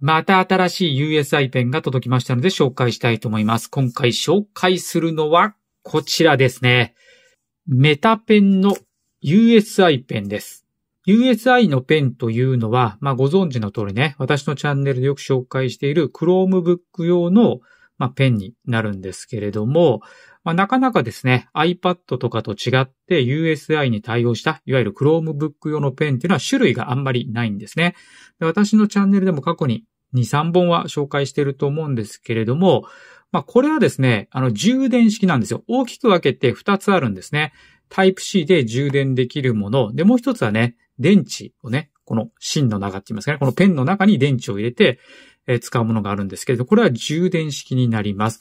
また新しい USI ペンが届きましたので紹介したいと思います。今回紹介するのはこちらですね。メタペンの USI ペンです。USI のペンというのは、まあ、ご存知の通りね、私のチャンネルでよく紹介している Chromebook 用のまあ、ペンになるんですけれども、まあ、なかなかですね、iPad とかと違って USI に対応した、いわゆる Chromebook 用のペンっていうのは種類があんまりないんですね。で私のチャンネルでも過去に2、3本は紹介してると思うんですけれども、まあ、これはですね、あの、充電式なんですよ。大きく分けて2つあるんですね。タイプ C で充電できるもの。で、もう一つはね、電池をね、この芯の中って言いますかね、このペンの中に電池を入れて、え使うものがあるんですけれど、これは充電式になります。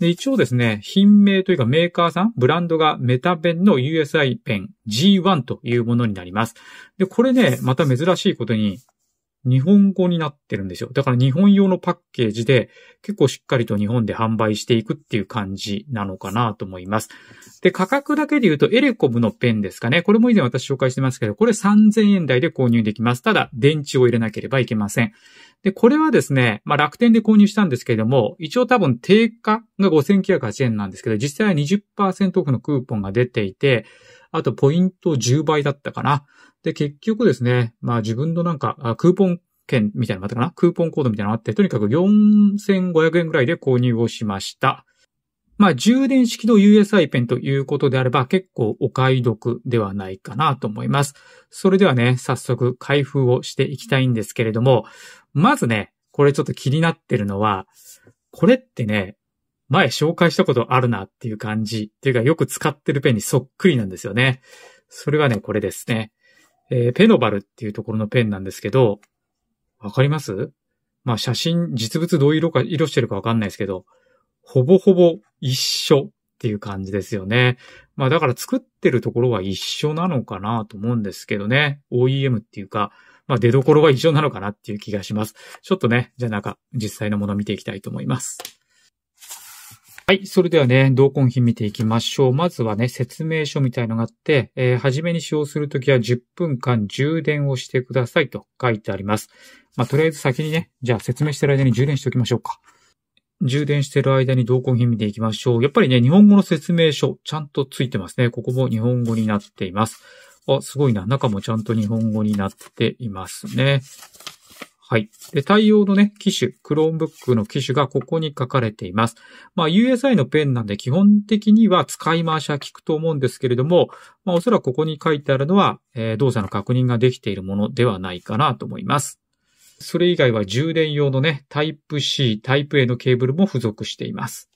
で一応ですね、品名というかメーカーさん、ブランドがメタペンの USI ペン G1 というものになります。で、これね、また珍しいことに、日本語になってるんですよ。だから日本用のパッケージで結構しっかりと日本で販売していくっていう感じなのかなと思います。で、価格だけで言うとエレコムのペンですかね。これも以前私紹介してますけど、これ3000円台で購入できます。ただ、電池を入れなければいけません。で、これはですね、まあ楽天で購入したんですけれども、一応多分定価が5 9 0円なんですけど、実際は20%オフのクーポンが出ていて、あとポイント10倍だったかな。で、結局ですね、まあ自分のなんか、クーポン券みたいなのがあったかなクーポンコードみたいなのがあって、とにかく4500円ぐらいで購入をしました。まあ、充電式の USI ペンということであれば結構お買い得ではないかなと思います。それではね、早速開封をしていきたいんですけれども、まずね、これちょっと気になってるのは、これってね、前紹介したことあるなっていう感じていうかよく使ってるペンにそっくりなんですよね。それがね、これですね。えー、ペノバルっていうところのペンなんですけど、わかりますまあ写真、実物どういう色か、色してるかわかんないですけど、ほぼほぼ一緒っていう感じですよね。まあだから作ってるところは一緒なのかなと思うんですけどね。OEM っていうか、まあ出所は一緒なのかなっていう気がします。ちょっとね、じゃあなんか実際のもの見ていきたいと思います。はい。それではね、同梱品見ていきましょう。まずはね、説明書みたいのがあって、えー、初めに使用するときは10分間充電をしてくださいと書いてあります。まあ、とりあえず先にね、じゃあ説明してる間に充電しておきましょうか。充電してる間に同梱品見ていきましょう。やっぱりね、日本語の説明書、ちゃんとついてますね。ここも日本語になっています。あ、すごいな。中もちゃんと日本語になっていますね。はい。で、対応のね、機種、Chromebook の機種がここに書かれています。まあ、USI のペンなんで基本的には使い回しは効くと思うんですけれども、まあ、おそらくここに書いてあるのは、えー、動作の確認ができているものではないかなと思います。それ以外は充電用のね、タイプ C、タイプ A のケーブルも付属しています。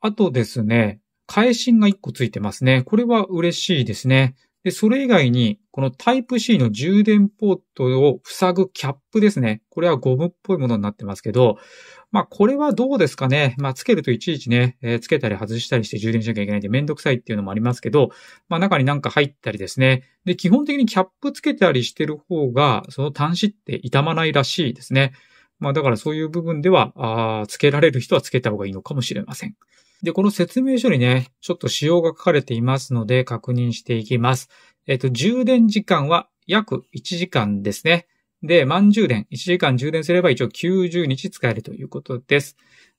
あとですね、返信が1個ついてますね。これは嬉しいですね。で、それ以外に、この Type-C の充電ポートを塞ぐキャップですね。これはゴムっぽいものになってますけど、まあ、これはどうですかね。まあ、つけるといちいちね、えー、つけたり外したりして充電しなきゃいけないんでめんどくさいっていうのもありますけど、まあ、中になんか入ったりですね。で、基本的にキャップつけたりしてる方が、その端子って傷まないらしいですね。まあ、だからそういう部分では、あつけられる人はつけた方がいいのかもしれません。で、この説明書にね、ちょっと仕様が書かれていますので確認していきます。えっと、充電時間は約1時間ですね。で、満充電、1時間充電すれば一応90日使えるということです。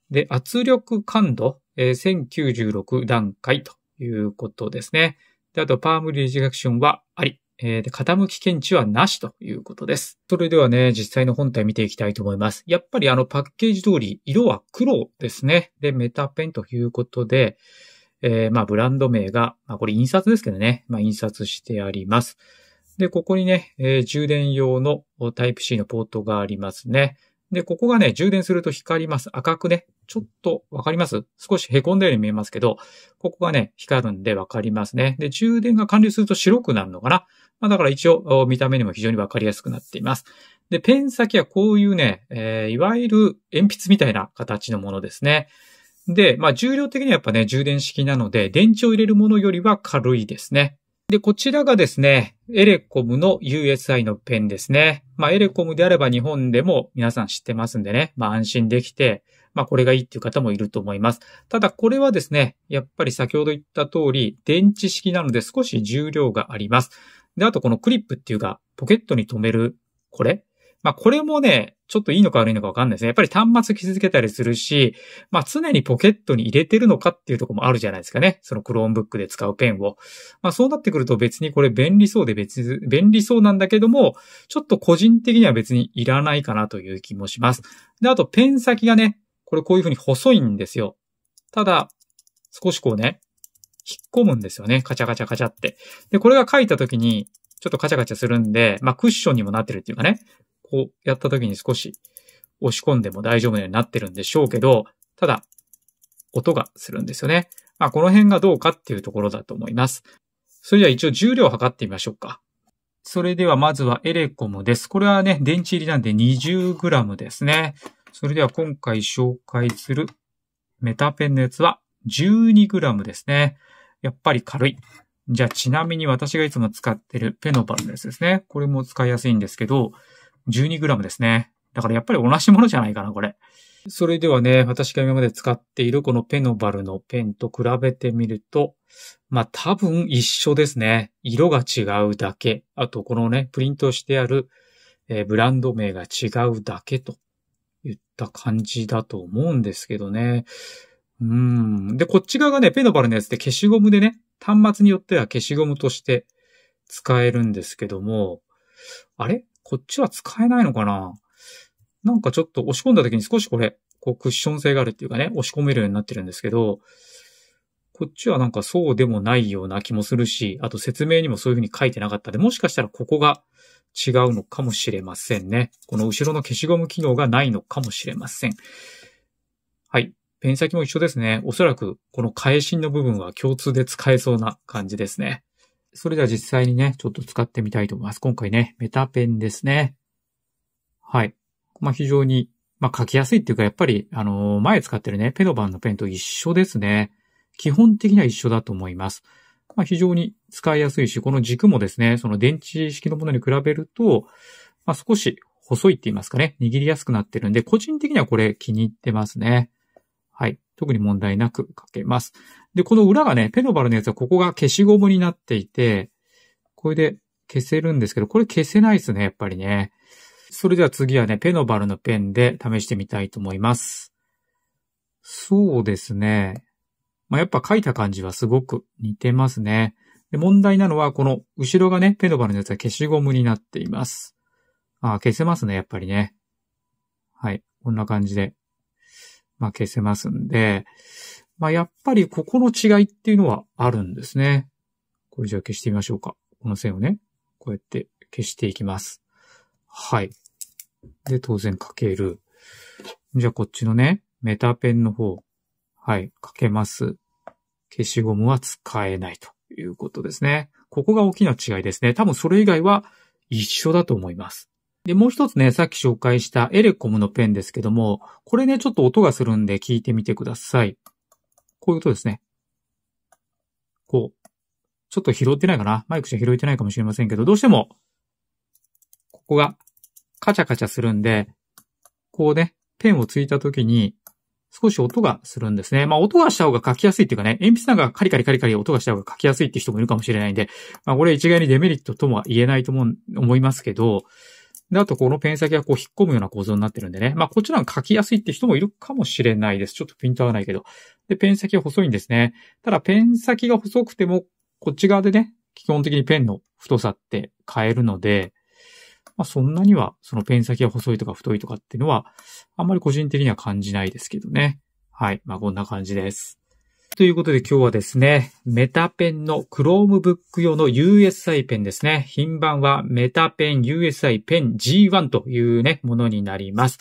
で、圧力感度、えー、1096段階ということですね。で、あと、パームリージェクションはあり。えー、で、傾き検知はなしということです。それではね、実際の本体見ていきたいと思います。やっぱりあのパッケージ通り、色は黒ですね。で、メタペンということで、えー、まあ、ブランド名が、まあ、これ印刷ですけどね、まあ、印刷してあります。で、ここにね、えー、充電用のタイプ c のポートがありますね。で、ここがね、充電すると光ります。赤くね、ちょっとわかります少し凹んだように見えますけど、ここがね、光るんでわかりますね。で、充電が完了すると白くなるのかなまあ、だから一応、見た目にも非常にわかりやすくなっています。で、ペン先はこういうね、えー、いわゆる鉛筆みたいな形のものですね。で、まあ、重量的にはやっぱね、充電式なので、電池を入れるものよりは軽いですね。で、こちらがですね、エレコムの USI のペンですね。まあ、エレコムであれば日本でも皆さん知ってますんでね、まあ、安心できて、まあ、これがいいっていう方もいると思います。ただ、これはですね、やっぱり先ほど言った通り、電池式なので少し重量があります。で、あとこのクリップっていうか、ポケットに留める、これまあ、これもね、ちょっといいのか悪いのかわかんないですね。やっぱり端末傷つけたりするし、まあ、常にポケットに入れてるのかっていうとこもあるじゃないですかね。その Chromebook で使うペンを。まあ、そうなってくると別にこれ便利そうで別、便利そうなんだけども、ちょっと個人的には別にいらないかなという気もします。で、あとペン先がね、これこういうふうに細いんですよ。ただ、少しこうね、引っ込むんですよね。カチャカチャカチャって。で、これが書いた時に、ちょっとカチャカチャするんで、まあクッションにもなってるっていうかね、こうやった時に少し押し込んでも大丈夫なようになってるんでしょうけど、ただ、音がするんですよね。まあこの辺がどうかっていうところだと思います。それでは一応重量を測ってみましょうか。それではまずはエレコムです。これはね、電池入りなんで 20g ですね。それでは今回紹介するメタペンのやつは 12g ですね。やっぱり軽い。じゃあちなみに私がいつも使ってるペノパルのやつですね。これも使いやすいんですけど、12g ですね。だからやっぱり同じものじゃないかな、これ。それではね、私が今まで使っているこのペノバルのペンと比べてみると、まあ多分一緒ですね。色が違うだけ。あとこのね、プリントしてある、えー、ブランド名が違うだけといった感じだと思うんですけどね。うん。で、こっち側がね、ペノバルのやつで消しゴムでね、端末によっては消しゴムとして使えるんですけども、あれこっちは使えないのかななんかちょっと押し込んだ時に少しこれ、こうクッション性があるっていうかね、押し込めるようになってるんですけど、こっちはなんかそうでもないような気もするし、あと説明にもそういうふうに書いてなかったで、もしかしたらここが違うのかもしれませんね。この後ろの消しゴム機能がないのかもしれません。ペン先も一緒ですね。おそらくこの返しの部分は共通で使えそうな感じですね。それでは実際にね、ちょっと使ってみたいと思います。今回ね、メタペンですね。はい。まあ、非常に、まあ、書きやすいっていうか、やっぱり、あのー、前使ってるね、ペドバンのペンと一緒ですね。基本的には一緒だと思います。まあ、非常に使いやすいし、この軸もですね、その電池式のものに比べると、まあ、少し細いって言いますかね、握りやすくなってるんで、個人的にはこれ気に入ってますね。はい。特に問題なく書けます。で、この裏がね、ペノバルのやつはここが消しゴムになっていて、これで消せるんですけど、これ消せないですね、やっぱりね。それでは次はね、ペノバルのペンで試してみたいと思います。そうですね。まあ、やっぱ書いた感じはすごく似てますね。で問題なのは、この後ろがね、ペノバルのやつは消しゴムになっています。ああ、消せますね、やっぱりね。はい。こんな感じでまあ、消せますんで、まあ、やっぱりここの違いっていうのはあるんですね。これじゃあ消してみましょうか。この線をね、こうやって消していきます。はい。で、当然かける。じゃあこっちのね、メタペンの方。はい、かけます。消しゴムは使えないということですね。ここが大きな違いですね。多分それ以外は一緒だと思います。で、もう一つね、さっき紹介したエレコムのペンですけども、これね、ちょっと音がするんで聞いてみてください。こういう音ですね。こう。ちょっと拾ってないかなマイクじゃ拾えてないかもしれませんけど、どうしても、ここがカチャカチャするんで、こうね、ペンをついた時に少し音がするんですね。まあ音がした方が書きやすいっていうかね、鉛筆なんかカリカリカリカリ音がした方が書きやすいって人もいるかもしれないんで、まあこれ一概にデメリットとも言えないと思う、思いますけど、で、あとこのペン先がこう引っ込むような構造になってるんでね。まあこっちら書きやすいって人もいるかもしれないです。ちょっとピント合わないけど。で、ペン先は細いんですね。ただペン先が細くても、こっち側でね、基本的にペンの太さって変えるので、まあそんなにはそのペン先が細いとか太いとかっていうのは、あんまり個人的には感じないですけどね。はい。まあこんな感じです。ということで今日はですね、メタペンの Chromebook 用の USI ペンですね。品番はメタペン USI ペン G1 というね、ものになります。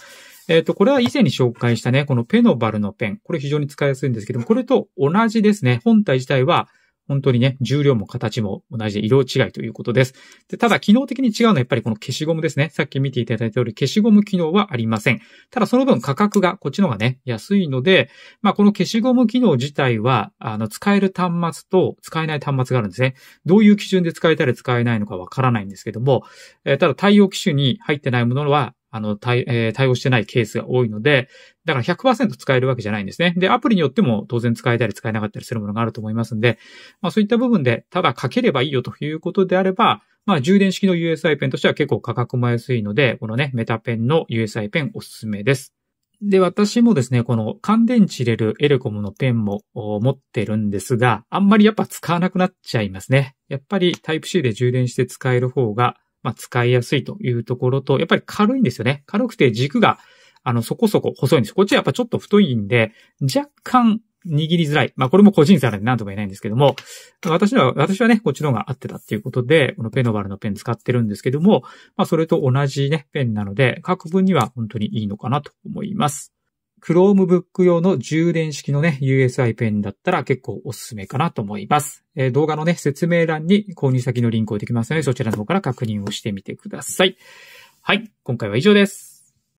えっ、ー、と、これは以前に紹介したね、このペノバルのペン。これ非常に使いやすいんですけども、これと同じですね。本体自体は本当にね、重量も形も同じで色違いということです。でただ、機能的に違うのはやっぱりこの消しゴムですね。さっき見ていただいた通り消しゴム機能はありません。ただ、その分価格がこっちの方がね、安いので、まあ、この消しゴム機能自体は、あの、使える端末と使えない端末があるんですね。どういう基準で使えたり使えないのかわからないんですけども、えー、ただ、対応機種に入ってないものは、あの、対、えー、対応してないケースが多いので、だから100%使えるわけじゃないんですね。で、アプリによっても当然使えたり使えなかったりするものがあると思いますんで、まあそういった部分で、ただかければいいよということであれば、まあ充電式の USI ペンとしては結構価格も安いので、このね、メタペンの USI ペンおすすめです。で、私もですね、この乾電池入れるエレコムのペンも持ってるんですが、あんまりやっぱ使わなくなっちゃいますね。やっぱり Type-C で充電して使える方がまあ、使いやすいというところと、やっぱり軽いんですよね。軽くて軸が、あの、そこそこ細いんです。こっちはやっぱちょっと太いんで、若干握りづらい。まあ、これも個人差なんで何とも言えないんですけども、私は、私はね、こっちの方が合ってたっていうことで、このペノバルのペン使ってるんですけども、まあ、それと同じね、ペンなので、各分には本当にいいのかなと思います。Chromebook 用の充電式のね、USI ペンだったら結構おすすめかなと思います。えー、動画のね、説明欄に購入先のリンクをできますので、そちらの方から確認をしてみてください。はい、今回は以上です。